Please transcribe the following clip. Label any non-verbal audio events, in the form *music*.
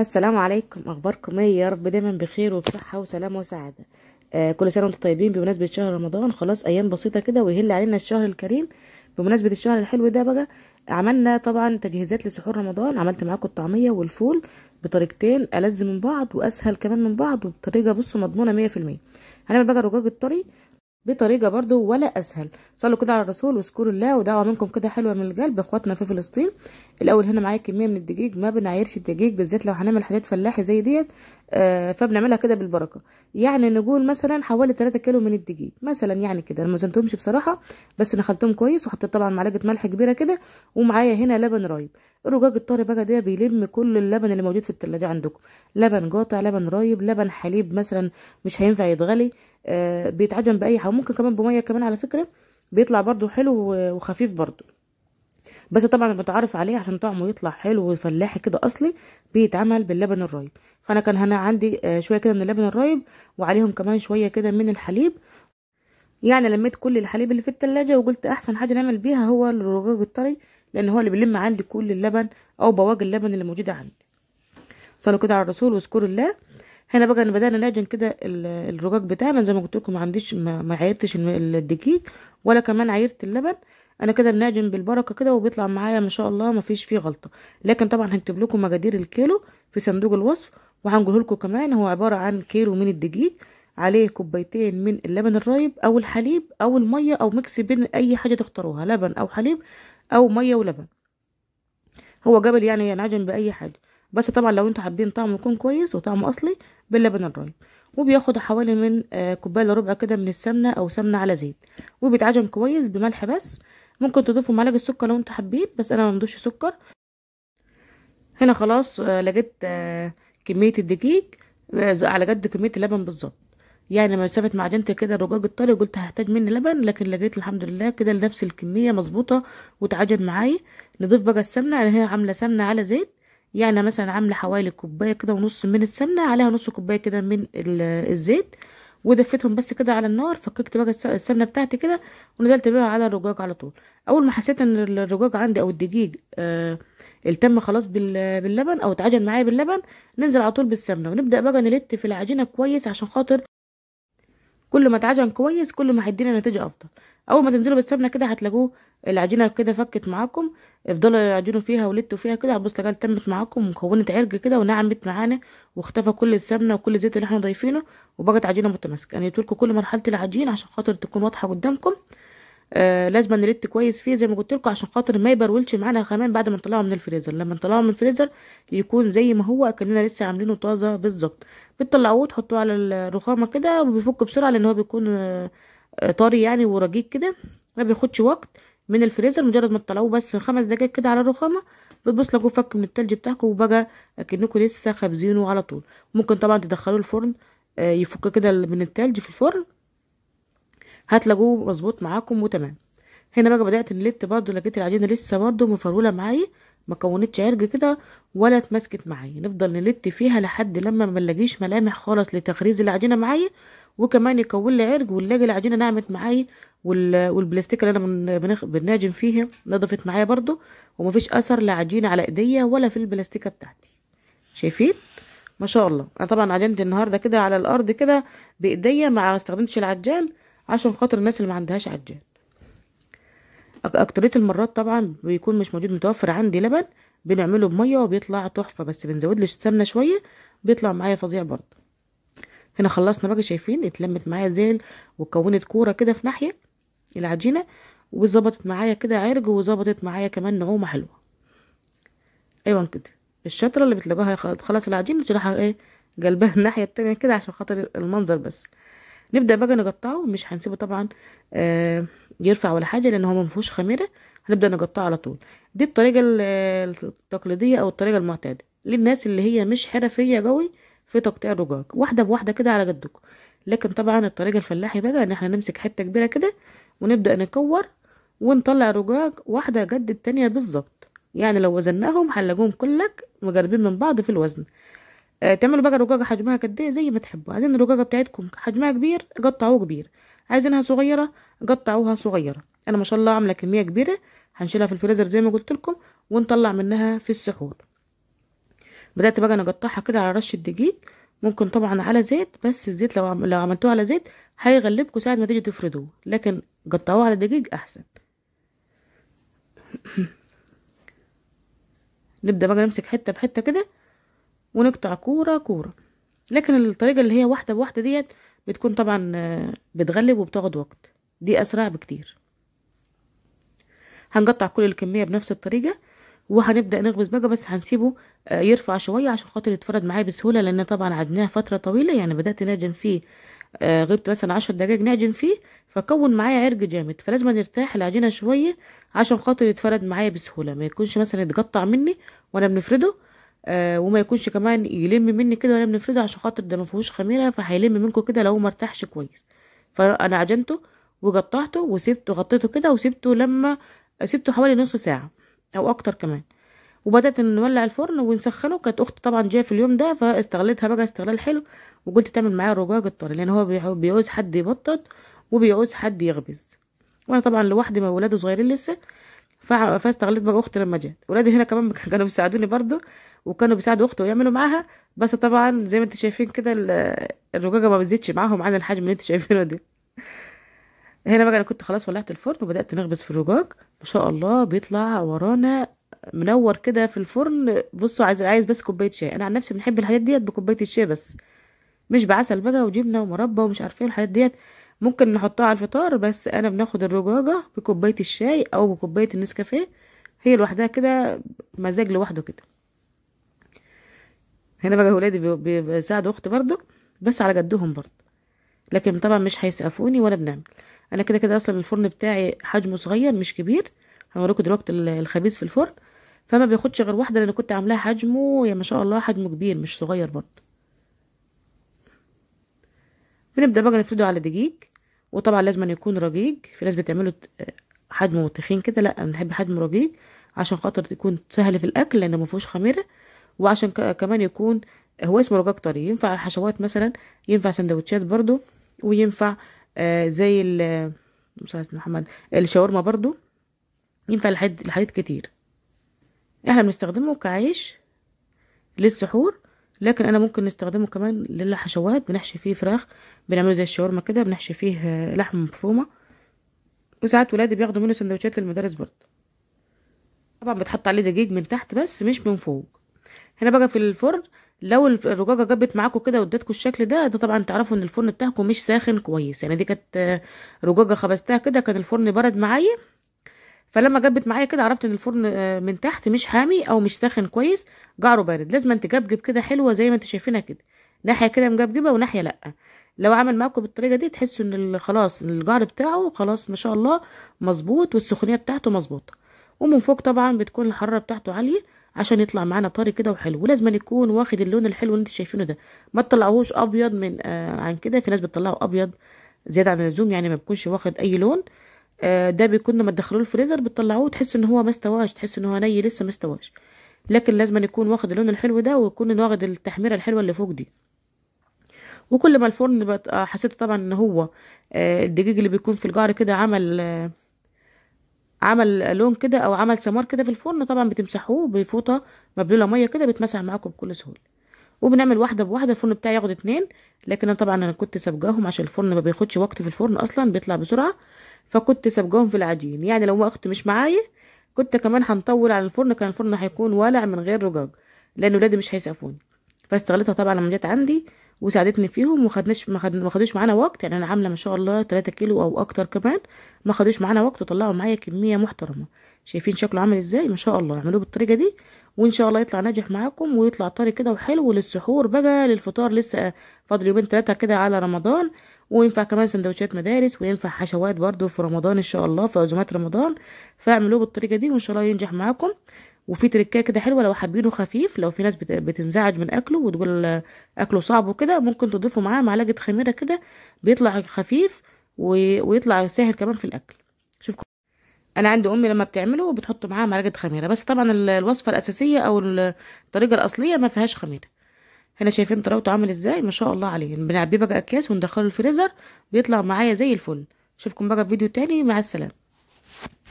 السلام عليكم اخباركم ايه يا رب دايما بخير وبصحه وسلامه وسعاده آه كل سنه وانتم طيبين بمناسبه شهر رمضان خلاص ايام بسيطه كده ويهل علينا الشهر الكريم بمناسبه الشهر الحلو ده بقى عملنا طبعا تجهيزات لسحور رمضان عملت معاكم الطعميه والفول بطريقتين ألذ من بعض واسهل كمان من بعض وبطريقه بصوا مضمونه 100% هنعمل بقى الرجاج الطري بطريقه برضو ولا اسهل صلوا كده على الرسول واذكروا الله ودعوا منكم كده حلوه من القلب اخواتنا في فلسطين الاول هنا معايا كميه من الدقيق ما بنعيرش الدقيق بالذات لو هنعمل حاجات فلاحي زي ديت آه، فبنعملها كده بالبركه يعني نقول مثلا حوالي 3 كيلو من الدقيق مثلا يعني كده انا ما زنتهمش بصراحه بس نخلتهم كويس وحطيت طبعا معلقه ملح كبيره كده ومعايا هنا لبن رايب الرجاج الطري بقى ده بيلم كل اللبن اللي موجود في الثلاجه عندكم لبن قاطع لبن رايب لبن حليب مثلا مش هينفع يتغلي آه بيتعجن باي حاجه ممكن كمان بميه كمان على فكره بيطلع برده حلو وخفيف برده بس طبعا بتعرف عليه عشان طعمه يطلع حلو وفلاحي كده اصلي بيتعمل باللبن الرايب فانا كان هنا عندي آه، شويه كده من اللبن الرايب وعليهم كمان شويه كده من الحليب يعني لميت كل الحليب اللي في التلاجة وقلت احسن حاجه نعمل بيها هو الرغاغ الطري لان هو اللي بيلم عندي كل اللبن او بواقي اللبن اللي موجوده عندي صلوا كده على الرسول واذكروا الله هنا بقى بدانا نعجن كده الرقاق بتاعنا زي ما قلت لكم ما عنديش ما عيرتش الدقيق ولا كمان عيرت اللبن انا كده بنعجن بالبركه كده وبيطلع معايا ما شاء الله ما فيش فيه غلطه لكن طبعا هكتب لكم مقادير الكيلو في صندوق الوصف وهنقوله لكم كمان هو عباره عن كيلو من الدقيق عليه كوبايتين من اللبن الرايب او الحليب او الميه او ميكس بين اي حاجه تختاروها لبن او حليب او ميه ولبن هو جبل يعني ينعجن باي حاجه بس طبعا لو انتوا حابين طعمه يكون كويس وطعمه اصلي باللبن الرايب وبياخد حوالي من آه، كوبايه ربع كده من السمنه او سمنه على زيت وبيتعجن كويس بملح بس ممكن تضيفوا معلقه السكر لو انتوا حابين بس انا ما بضيفش سكر هنا خلاص آه، لقيت آه، كميه الدقيق آه، على قد كميه اللبن بالظبط يعني لما مسافه معدنتي كده الرجاج الطري قلت هحتاج مني لبن لكن لقيت الحمد لله كده لنفس الكميه مظبوطه وتعجن معايا نضيف بقى السمنه اللي يعني هي عامله سمنه على زيت يعني مثلا عامله حوالي كوبايه كده ونص من السمنه عليها نص كوبايه كده من الزيت ودفيتهم بس كده على النار فككت بقى السمنه بتاعتي كده ونزلت بيها على الرجاج على طول اول ما حسيت ان الرجاج عندي او الدقيق آه التم خلاص باللبن او اتعجن معايا باللبن ننزل على طول بالسمنه ونبدا بقى نلت في العجينه كويس عشان خاطر كل ما اتعجن كويس كل ما هيدينا نتيجه افضل اول ما تنزلوا بالسمنه كده هتلاقوه العجينه كده فكت معاكم افضلوا عجنوا فيها ولتوا فيها كده هتبص تلاقيها تمت معاكم وكونت عرج كده ونعمت معانا واختفى كل السمنه وكل الزيت اللي احنا ضايفينه وبقت عجينه متماسكه يعني لكم كل مرحله العجين عشان خاطر تكون واضحه قدامكم آه، لازم نلت كويس فيه زي ما قلت لكم عشان خاطر ما يبرولش معانا كمان بعد ما نطلعه من الفريزر لما نطلعه من الفريزر يكون زي ما هو كاننا لسه عاملينه طازه بالظبط بتطلعوه تحطوه على الرخامه كده وبيفك بسرعه لان هو بيكون آه، طري يعني ورقيق كده ما بياخدش وقت من الفريزر مجرد ما تطلعوه بس خمس دقايق كده على الرخامه بتبص لجوه فك من التلج بتاعكم وبقى اكنكم لسه خابزينه على طول ممكن طبعا تدخلوه الفرن آه، يفك كده من التلج في الفرن هتلاقوه مظبوط معاكم وتمام هنا بقى بدات نلت برده لقيت العجينه لسه برده مفروله معايا ما كونتش عرج كده ولا اتمسكت معايا نفضل نلت فيها لحد لما ما نلاقيش ملامح خالص لتخريز العجينه معايا وكمان يكون لي عرج ونلاقي العجينه نعمت معايا والبلاستيك اللي انا بنخ... بنعجن فيها نضفت معايا برده ومفيش اثر لعجينه على ايديا ولا في البلاستيكه بتاعتي شايفين ما شاء الله انا طبعا عجنت النهارده كده على الارض كده بايديا ما استخدمتش العجان عشان خاطر الناس اللي ما عندهاش عجان اكترية المرات طبعا بيكون مش موجود متوفر عندي لبن بنعمله بميه وبيطلع تحفه بس بنزود له سمنه شويه بيطلع معايا فظيع برضه هنا خلصنا بقى شايفين اتلمت معايا زيل وكونت كوره كده في ناحيه العجينه وظبطت معايا كده عرج وظبطت معايا كمان نعومه حلوه ايوه كده الشطره اللي بتلاقوها خلاص العجينه تروح ايه جلبها الناحيه التانية كده عشان خاطر المنظر بس نبدا بقى نقطعه مش هنسيبه طبعا آه، يرفع ولا حاجه لان هو ما فيهوش خميره هنبدا نقطعه على طول دي الطريقه التقليديه او الطريقه المعتاده للناس اللي هي مش حرفيه قوي في تقطيع الرجاج واحده بواحده كده على قدكم لكن طبعا الطريقه الفلاحي بقى ان احنا نمسك حته كبيره كده ونبدا نكور ونطلع رجاج واحده قد التانية بالظبط يعني لو وزناهم هنلاقيهم كلك مقربين من بعض في الوزن آه، تعملوا بقى رقاقه حجمها كده إيه؟ زي ما تحبوا عايزين الرقاقه بتاعتكم حجمها كبير قطعوه كبير عايزينها صغيره قطعوها صغيره انا ما شاء الله عامله كميه كبيره هنشيلها في الفريزر زي ما قلت لكم ونطلع منها في السحور بدات بقى نقطعها كده على رشه دقيق ممكن طبعا على زيت بس الزيت لو لو عملتوه على زيت هيغلبكم ساعه ما تيجي تفردوه لكن قطعوه على دقيق احسن *clears throat* نبدا بقى نمسك حته بحته كده ونقطع كوره كوره لكن الطريقه اللي هي واحده بواحده ديت بتكون طبعا آه، بتغلب وبتاخد وقت دي اسرع بكتير هنقطع كل الكميه بنفس الطريقه وهنبدا نخبز بقى بس هنسيبه آه، يرفع شويه عشان خاطر يتفرد معايا بسهوله لان طبعا عدناه فتره طويله يعني بدات نعجن فيه آه، غبت مثلا عشر دقايق نعجن فيه فكون معايا عرق جامد فلازم نرتاح العجينه شويه عشان خاطر يتفرد معايا بسهوله ما يكونش مثلا يتقطع مني وانا بنفرده آه، وما يكونش كمان يلم مني كده وانا بنفرده عشان خاطر ده ما فيهوش خميره فهيلم منكم كده لو ما ارتاحش كويس فانا عجنته وقطعته وسبته غطيته كده وسبته لما سبته حوالي نص ساعه او اكتر كمان وبدات نولع الفرن ونسخنه كانت اختي طبعا جايه في اليوم ده فاستغلتها بقى استغلال حلو وقلت تعمل معايا الرجاج الطري لان هو بيعوز حد يبطط وبيعوز حد يخبز وانا طبعا لوحدي ما ولاده صغيرين لسه فاستغلت بقى اختي لما جت ولادي هنا كمان *laughs* كانوا بيساعدوني برضو وكانوا بيساعدوا اختي ويعملوا معاها بس طبعا زي ما انتوا شايفين كده الرجاجه ما بتزيدش معاهم عن الحجم اللي انتوا شايفينه ده هنا بقى انا كنت خلاص ولعت الفرن وبدات نخبز في الرجاج ما شاء الله بيطلع ورانا منور كده في الفرن بصوا عايز عايز بس كوبايه شاي انا عن نفسي بنحب الحاجات ديت بكوبايه الشاي بس مش بعسل بقى وجبنه ومربى ومش عارفه ايه الحاجات ديت ممكن نحطها على الفطار بس انا بناخد الرجاجه بكوبايه الشاي او بكوبايه النسكافيه هي لوحدها كده مزاج لوحده كده هنا بقى ولادي بيساعدوا اختي برضه بس على جدهم برضه لكن طبعا مش هيسقفوني ولا بنعمل انا كده كده اصلا الفرن بتاعي حجمه صغير مش كبير هوريكم دلوقتي الخبيث في الفرن فما بياخدش غير واحده لان كنت عاملاها حجمه يا ما شاء الله حجمه كبير مش صغير برضه بنبدا بقى نفرده على دقيق وطبعا لازم أن يكون رقيق في ناس بتعمله حجمه تخين كده لا بنحب حجمه رقيق عشان خاطر يكون سهل في الاكل لان ما فيهوش خميره وعشان كمان يكون هو اسمه رقاق طري ينفع حشوات مثلا ينفع سندوتشات برضو وينفع آه زي ال محمد الشاورما برضو ينفع لحاجات كتير احنا بنستخدمه كعيش للسحور لكن انا ممكن نستخدمه كمان للحشوات بنحشي فيه فراخ بنعمله زي الشاورما كده بنحشي فيه لحمه مفرومه وساعات ولادي بياخدوا منه سندوتشات للمدارس برضه طبعا بتحط عليه دقيق من تحت بس مش من فوق هنا بقى في الفرن لو الرجاجه جابت معاكم كده وادتكم الشكل ده ده طبعا تعرفوا ان الفرن بتاعكم مش ساخن كويس يعني دي كانت آه، رجاجه خبزتها كده كان الفرن برد معايا فلما جبت معايا كده عرفت ان الفرن آه، من تحت مش حامي او مش ساخن كويس جعره بارد لازم انت جبجب كده حلوه زي ما انتوا شايفينها كده ناحيه كده مجبجبه وناحيه لا لو عمل معاكم بالطريقه دي تحسوا ان خلاص الجعر بتاعه خلاص ما شاء الله مظبوط والسخونيه بتاعته مظبوطه ومن فوق طبعا بتكون الحراره بتاعته عاليه عشان يطلع معانا طري كده وحلو ولازم يكون واخد اللون الحلو اللي انتوا شايفينه ده ما تطلعوهوش ابيض من آه عن كده في ناس بتطلعه ابيض زياده عن اللزوم يعني ما بيكونش واخد اي لون آه، ده بيكون لما تدخلوه الفريزر بتطلعوه تحس ان هو ما استواش تحس ان هو ني لسه ما استواش لكن لازم يكون واخد اللون الحلو ده ويكون واخد التحميره الحلوه اللي فوق دي وكل ما الفرن بقى آه، حسيت طبعا ان هو آه، الدقيق اللي بيكون في الجعر كده عمل عمل لون كده او عمل سمار كده في الفرن طبعا بتمسحوه بفوطه مبلوله ميه كده بيتمسح معاكم بكل سهوله وبنعمل واحده بواحده الفرن بتاعي ياخد اتنين لكن انا طبعا انا كنت سابقاهم عشان الفرن ما بياخدش وقت في الفرن اصلا بيطلع بسرعه فكنت سابقاهم في العجين يعني لو وقت مش معايا كنت كمان هنطول على الفرن كان الفرن هيكون والع من غير رجاج لان ولادي مش هيسقفوني فاستغلتها طبعا لما جت عندي وساعدتني فيهم وما خدناش ما خدوش معانا وقت يعني انا عامله ما شاء الله 3 كيلو او اكتر كمان ما خدوش معانا وقت وطلعوا معايا كميه محترمه شايفين شكله عامل ازاي ما شاء الله عملوه بالطريقه دي وان شاء الله يطلع ناجح معاكم ويطلع طري كده وحلو للسحور بقى للفطار لسه فاضل يومين ثلاثه كده على رمضان وينفع كمان سندوتشات مدارس وينفع حشوات برده في رمضان ان شاء الله في عزومات رمضان فاعملوه بالطريقه دي وان شاء الله ينجح معاكم وفي تركيه كده حلوه لو حابينه خفيف لو في ناس بتنزعج من اكله وتقول اكله صعب وكده ممكن تضيفوا معاه معلقه خميره كده بيطلع خفيف ويطلع سهل كمان في الاكل انا عند امي لما بتعمله بتحط معاه معلقه خميره بس طبعا الوصفه الاساسيه او الطريقه الاصليه ما فيهاش خميره هنا شايفين طراوته عامل ازاي ما شاء الله عليه بنعبيه بقى اكياس وندخله الفريزر بيطلع معايا زي الفل اشوفكم بقى في فيديو تاني مع السلامه